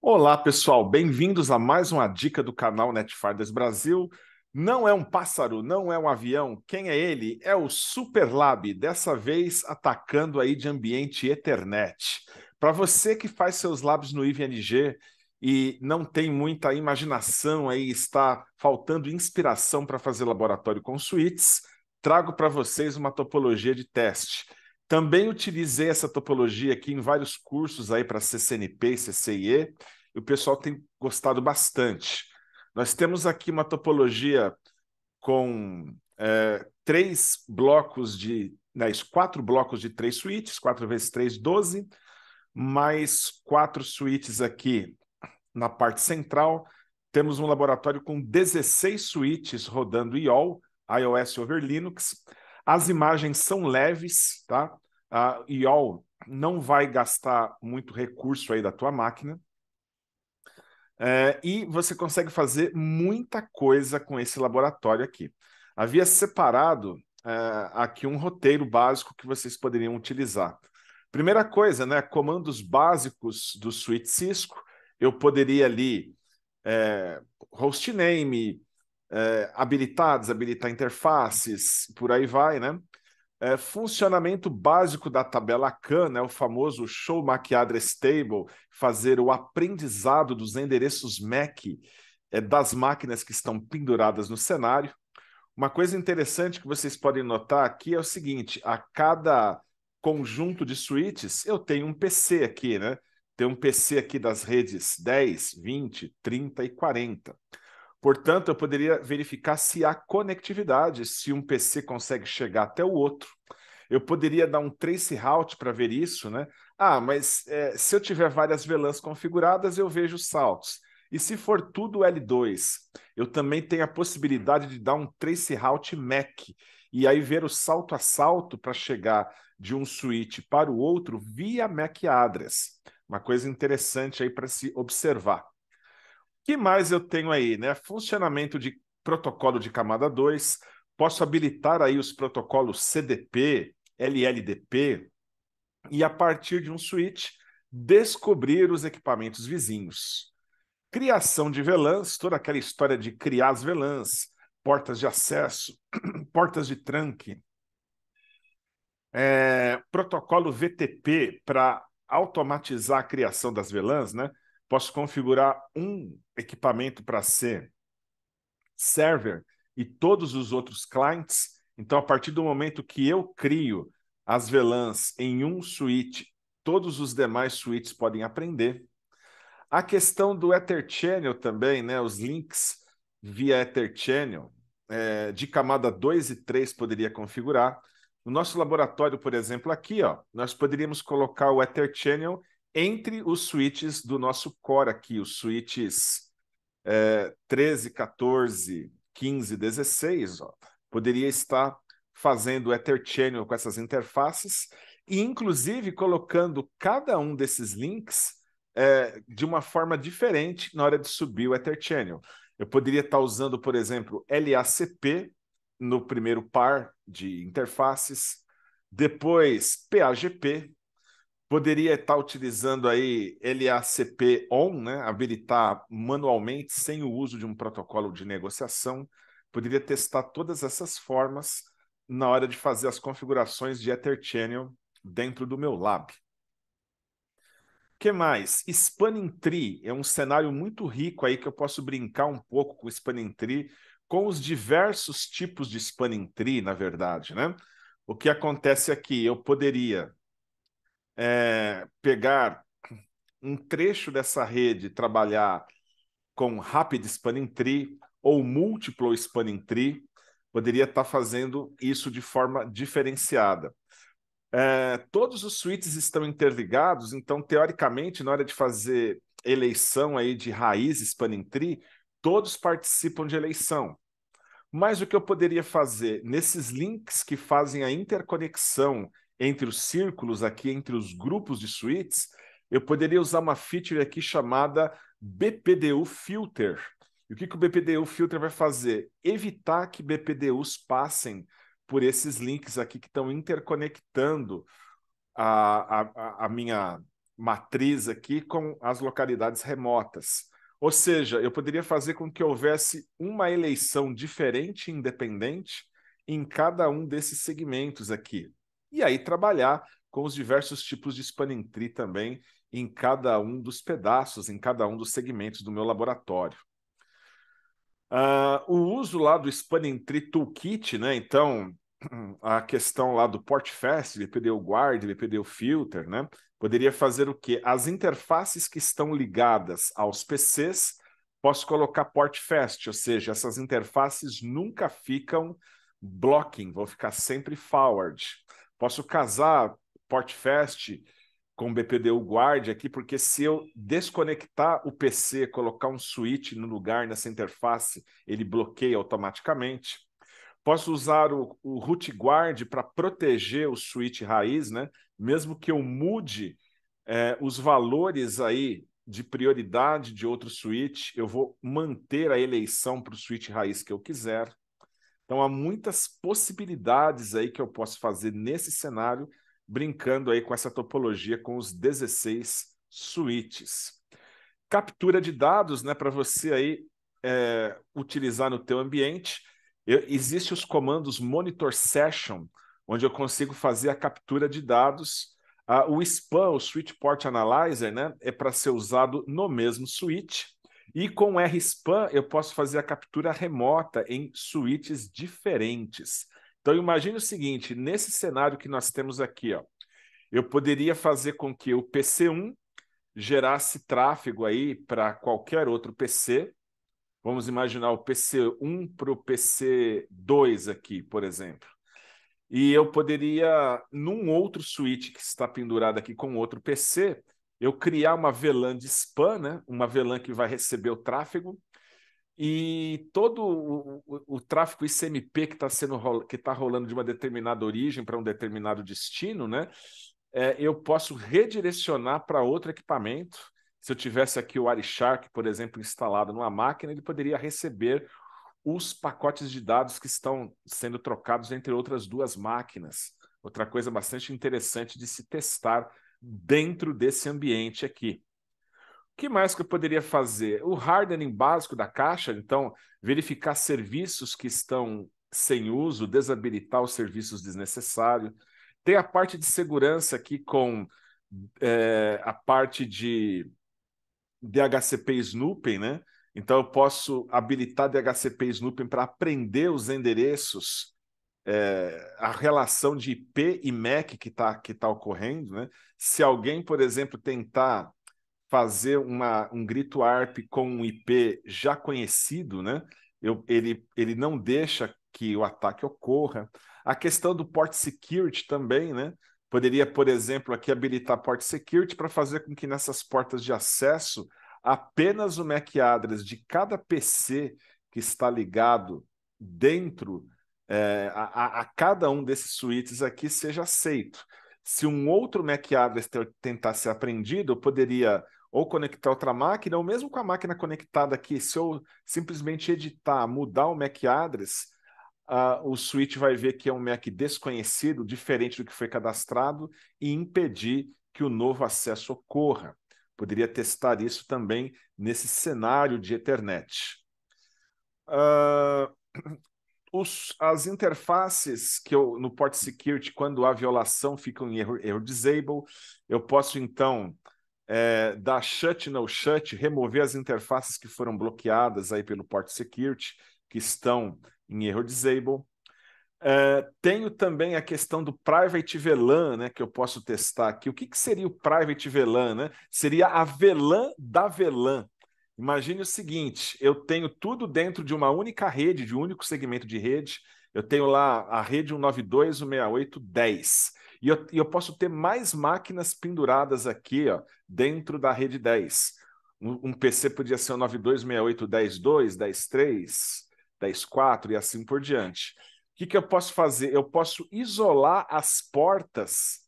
Olá, pessoal, bem-vindos a mais uma dica do canal Netfighters Brasil. Não é um pássaro, não é um avião. Quem é ele? É o Superlab, dessa vez atacando aí de ambiente Ethernet. Para você que faz seus labs no IVNG e não tem muita imaginação aí, está faltando inspiração para fazer laboratório com suítes, trago para vocês uma topologia de teste. Também utilizei essa topologia aqui em vários cursos aí para CCNP e CCIE, e o pessoal tem gostado bastante. Nós temos aqui uma topologia com é, três blocos de. Né, quatro blocos de três suítes, quatro vezes três, 12, mais quatro suítes aqui na parte central. Temos um laboratório com 16 suítes rodando IOL, iOS over Linux. As imagens são leves, tá? A IOL não vai gastar muito recurso aí da tua máquina. É, e você consegue fazer muita coisa com esse laboratório aqui. Havia separado é, aqui um roteiro básico que vocês poderiam utilizar. Primeira coisa, né, comandos básicos do Suite Cisco. Eu poderia ali é, é, habilitar, desabilitar interfaces, por aí vai, né? É, funcionamento básico da tabela CAN, né, o famoso show MAC address table, fazer o aprendizado dos endereços MAC é, das máquinas que estão penduradas no cenário. Uma coisa interessante que vocês podem notar aqui é o seguinte: a cada conjunto de switches, eu tenho um PC aqui, né? Tem um PC aqui das redes 10, 20, 30 e 40. Portanto, eu poderia verificar se há conectividade, se um PC consegue chegar até o outro. Eu poderia dar um trace route para ver isso, né? Ah, mas é, se eu tiver várias VLANs configuradas, eu vejo saltos. E se for tudo L2, eu também tenho a possibilidade de dar um trace route MAC e aí ver o salto a salto para chegar de um switch para o outro via MAC address. Uma coisa interessante aí para se observar que mais eu tenho aí, né? Funcionamento de protocolo de camada 2, posso habilitar aí os protocolos CDP, LLDP e a partir de um switch descobrir os equipamentos vizinhos. Criação de VLANs, toda aquela história de criar as VLANs, portas de acesso, portas de tranque. É, protocolo VTP para automatizar a criação das VLANs, né? posso configurar um equipamento para ser server e todos os outros clients. Então, a partir do momento que eu crio as VLANs em um switch, todos os demais switches podem aprender. A questão do Etherchannel também, né, os links via Etherchannel, é, de camada 2 e 3 poderia configurar. No nosso laboratório, por exemplo, aqui, ó, nós poderíamos colocar o Etherchannel entre os switches do nosso core aqui, os switches é, 13, 14, 15, 16, ó, poderia estar fazendo Ether Channel com essas interfaces e, inclusive, colocando cada um desses links é, de uma forma diferente na hora de subir o Ether Channel. Eu poderia estar usando, por exemplo, LACP no primeiro par de interfaces, depois PAGP poderia estar tá utilizando aí LACP on, né? habilitar manualmente sem o uso de um protocolo de negociação, poderia testar todas essas formas na hora de fazer as configurações de Ether Channel dentro do meu lab. O que mais? Spanning Tree é um cenário muito rico aí que eu posso brincar um pouco com o Spanning Tree, com os diversos tipos de Spanning Tree, na verdade, né? O que acontece aqui? É eu poderia é, pegar um trecho dessa rede, trabalhar com Rapid Spanning Tree ou múltiplo Spanning Tree, poderia estar tá fazendo isso de forma diferenciada. É, todos os suítes estão interligados, então, teoricamente, na hora de fazer eleição aí de raiz Spanning Tree, todos participam de eleição. Mas o que eu poderia fazer nesses links que fazem a interconexão entre os círculos aqui, entre os grupos de suítes, eu poderia usar uma feature aqui chamada BPDU Filter. E o que, que o BPDU Filter vai fazer? Evitar que BPDUs passem por esses links aqui que estão interconectando a, a, a minha matriz aqui com as localidades remotas. Ou seja, eu poderia fazer com que houvesse uma eleição diferente, e independente, em cada um desses segmentos aqui e aí trabalhar com os diversos tipos de spanning tree também em cada um dos pedaços, em cada um dos segmentos do meu laboratório. Uh, o uso lá do Spanning Tree Toolkit, né? Então, a questão lá do port Portfast, LPD Guard, LPD Filter, né? Poderia fazer o quê? As interfaces que estão ligadas aos PCs, posso colocar port fast, ou seja, essas interfaces nunca ficam blocking, vão ficar sempre forward. Posso casar Portfest com BPDU Guard aqui, porque se eu desconectar o PC, colocar um switch no lugar nessa interface, ele bloqueia automaticamente. Posso usar o, o root guard para proteger o switch raiz, né? Mesmo que eu mude é, os valores aí de prioridade de outro switch, eu vou manter a eleição para o switch raiz que eu quiser. Então há muitas possibilidades aí que eu posso fazer nesse cenário, brincando aí com essa topologia com os 16 suítes. Captura de dados, né, para você aí é, utilizar no teu ambiente. Eu, existe os comandos monitor session, onde eu consigo fazer a captura de dados. Ah, o SPAN, o Switch Port Analyzer, né, é para ser usado no mesmo switch. E com o RSPAN eu posso fazer a captura remota em suítes diferentes. Então imagine o seguinte, nesse cenário que nós temos aqui, ó, eu poderia fazer com que o PC1 gerasse tráfego aí para qualquer outro PC. Vamos imaginar o PC1 para o PC2 aqui, por exemplo. E eu poderia, num outro switch que está pendurado aqui com outro PC, eu criar uma VLAN de spam, né? uma VLAN que vai receber o tráfego, e todo o, o, o tráfego ICMP que está sendo que tá rolando de uma determinada origem para um determinado destino, né? É, eu posso redirecionar para outro equipamento. Se eu tivesse aqui o Arishark, por exemplo, instalado numa máquina, ele poderia receber os pacotes de dados que estão sendo trocados entre outras duas máquinas. Outra coisa bastante interessante de se testar dentro desse ambiente aqui. O que mais que eu poderia fazer? O hardening básico da caixa, então, verificar serviços que estão sem uso, desabilitar os serviços desnecessários. Tem a parte de segurança aqui com é, a parte de DHCP snooping, né? Então eu posso habilitar DHCP snooping para aprender os endereços é, a relação de IP e MAC que está que tá ocorrendo, né? Se alguém, por exemplo, tentar fazer uma, um grito ARP com um IP já conhecido, né? Eu, ele, ele não deixa que o ataque ocorra. A questão do port security também, né? Poderia, por exemplo, aqui habilitar port security para fazer com que nessas portas de acesso apenas o MAC address de cada PC que está ligado dentro é, a, a, cada um desses suítes aqui seja aceito. Se um outro Mac Address tentar ser aprendido, eu poderia ou conectar outra máquina, ou mesmo com a máquina conectada aqui, se eu simplesmente editar, mudar o MAC address, uh, o switch vai ver que é um MAC desconhecido, diferente do que foi cadastrado, e impedir que o novo acesso ocorra. Poderia testar isso também nesse cenário de Ethernet. Uh, os, as interfaces que eu no port security, quando há violação, ficam em erro, erro disable. Eu posso então é, dar shut no shut, remover as interfaces que foram bloqueadas aí pelo port security, que estão em erro disable. É, tenho também a questão do private VLAN, né, que eu posso testar aqui. O que, que seria o private VLAN? Né? Seria a VLAN da VLAN. Imagine o seguinte: eu tenho tudo dentro de uma única rede, de um único segmento de rede. Eu tenho lá a rede 192, 168, 10. E eu, e eu posso ter mais máquinas penduradas aqui, ó, dentro da rede 10. Um, um PC podia ser o 92, 68, 10, 2, 10, 3, 10, 4 e assim por diante. O que, que eu posso fazer? Eu posso isolar as portas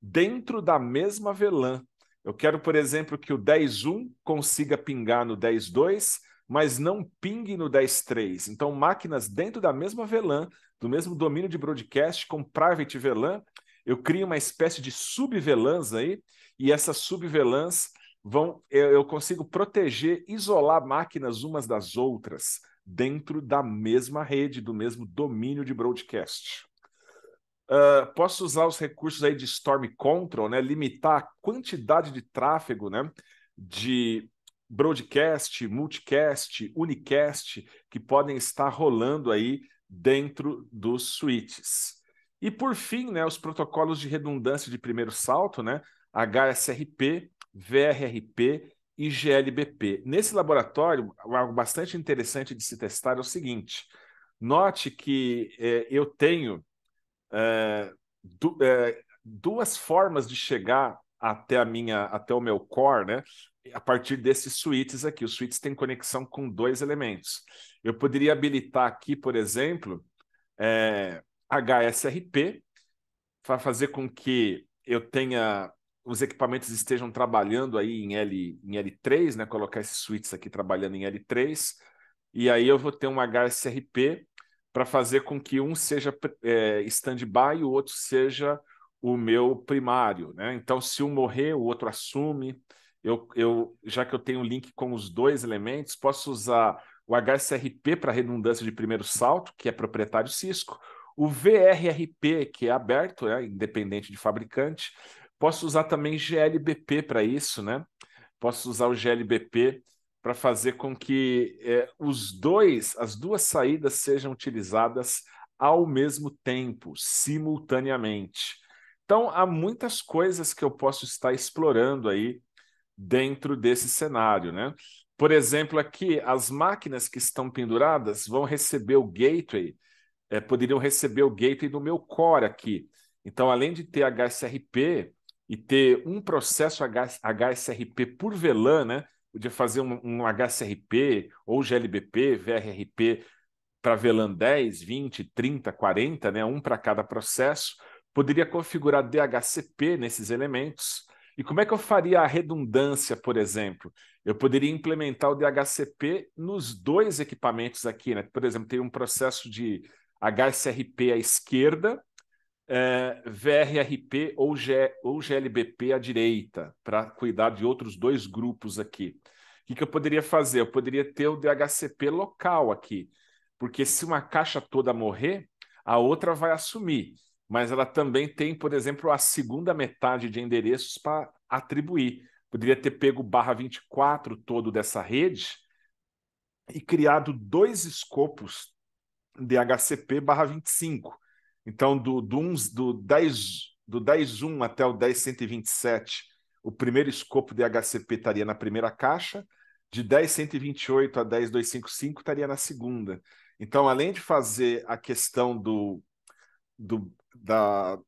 dentro da mesma VLAN. Eu quero, por exemplo, que o 10.1 consiga pingar no 10.2, mas não pingue no 10.3. Então, máquinas dentro da mesma VLAN, do mesmo domínio de broadcast, com private VLAN, eu crio uma espécie de sub-VLANs aí, e essas sub-VLANs vão, eu, eu consigo proteger, isolar máquinas umas das outras dentro da mesma rede, do mesmo domínio de broadcast. Ah, posso usar os recursos aí de Storm Control, né? Limitar a quantidade de tráfego, né? De broadcast, multicast, unicast que podem estar rolando aí dentro dos switches. E por fim, né, os protocolos de redundância de primeiro salto, né, HSRP, VRRP e GLBP. Nesse laboratório, algo bastante interessante de se testar é o seguinte: note que eh, eu tenho é, du, é, duas formas de chegar até a minha, até o meu core, né? A partir desses suítes aqui. Os suítes têm conexão com dois elementos. Eu poderia habilitar aqui, por exemplo, é, HSRP, para fazer com que eu tenha os equipamentos estejam trabalhando aí em, L, em L3, né? Colocar esses suítes aqui trabalhando em L3. E aí eu vou ter um HSRP para fazer com que um seja é, stand-by e o outro seja o meu primário. Né? Então, se um morrer, o outro assume. Eu, eu, já que eu tenho um link com os dois elementos, posso usar o HSRP para redundância de primeiro salto, que é proprietário Cisco, o VRRP, que é aberto, é independente de fabricante. Posso usar também GLBP para isso, né? Posso usar o GLBP para fazer com que é, os dois, as duas saídas sejam utilizadas ao mesmo tempo, simultaneamente. Então, há muitas coisas que eu posso estar explorando aí dentro desse cenário, né? Por exemplo, aqui, as máquinas que estão penduradas vão receber o gateway, é, poderiam receber o gateway do meu core aqui. Então, além de ter HSRP e ter um processo HSRP por VLAN, né? podia fazer um, um HCRP ou GLBP, VRRP para VLAN 10, 20, 30, 40, né, um para cada processo, poderia configurar DHCP nesses elementos. E como é que eu faria a redundância, por exemplo? Eu poderia implementar o DHCP nos dois equipamentos aqui, né? Por exemplo, tem um processo de HSRP à esquerda é, VRRP ou, G, ou GLBP à direita, para cuidar de outros dois grupos aqui. O que, que eu poderia fazer? Eu poderia ter o DHCP local aqui, porque se uma caixa toda morrer, a outra vai assumir mas ela também tem, por exemplo, a segunda metade de endereços para atribuir. Poderia ter pego barra 24 todo dessa rede e criado dois escopos DHCP barra 25, então, do, do, uns do 10 do 10.1 até o 10.127, o primeiro escopo de HCP estaria na primeira caixa, de 10.128 a 10.255 estaria na segunda. Então, além de fazer a questão do, do da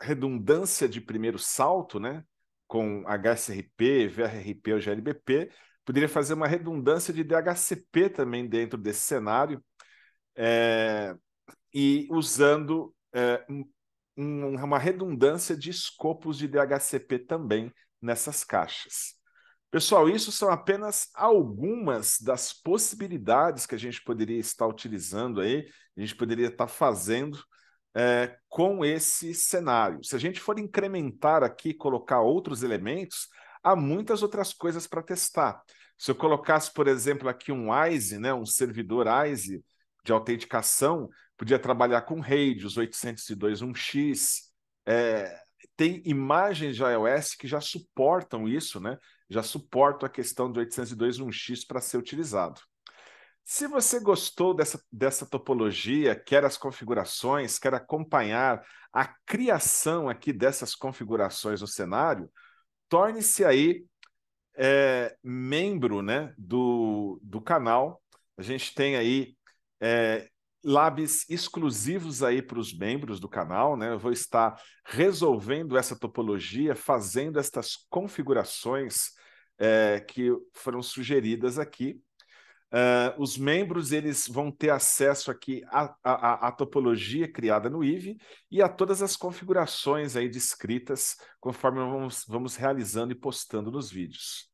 redundância de primeiro salto, né, com HSRP, VRP ou GLBP, poderia fazer uma redundância de DHCP também dentro desse cenário, é, e usando é, um, uma redundância de escopos de DHCP também nessas caixas. Pessoal, isso são apenas algumas das possibilidades que a gente poderia estar utilizando aí, a gente poderia estar fazendo é, com esse cenário. Se a gente for incrementar aqui, colocar outros elementos, há muitas outras coisas para testar. Se eu colocasse, por exemplo, aqui um ISE, né, um servidor ISE de autenticação, podia trabalhar com RAID, os 802.1x. É, tem imagens de iOS que já suportam isso, né? Já suportam a questão do 802.1x para ser utilizado. Se você gostou dessa, dessa topologia, quer as configurações, quer acompanhar a criação aqui dessas configurações no cenário, torne-se aí é, membro né, do, do canal. A gente tem aí é, labs exclusivos aí para os membros do canal, né? Eu vou estar resolvendo essa topologia, fazendo estas configurações é, que foram sugeridas aqui. Uh, os membros eles vão ter acesso aqui à, topologia criada no IV e a todas as configurações aí descritas conforme vamos, vamos realizando e postando nos vídeos.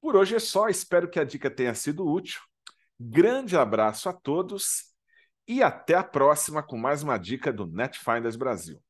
Por hoje é só, espero que a dica tenha sido útil. Grande abraço a todos e até a próxima com mais uma dica do NetFinders Brasil.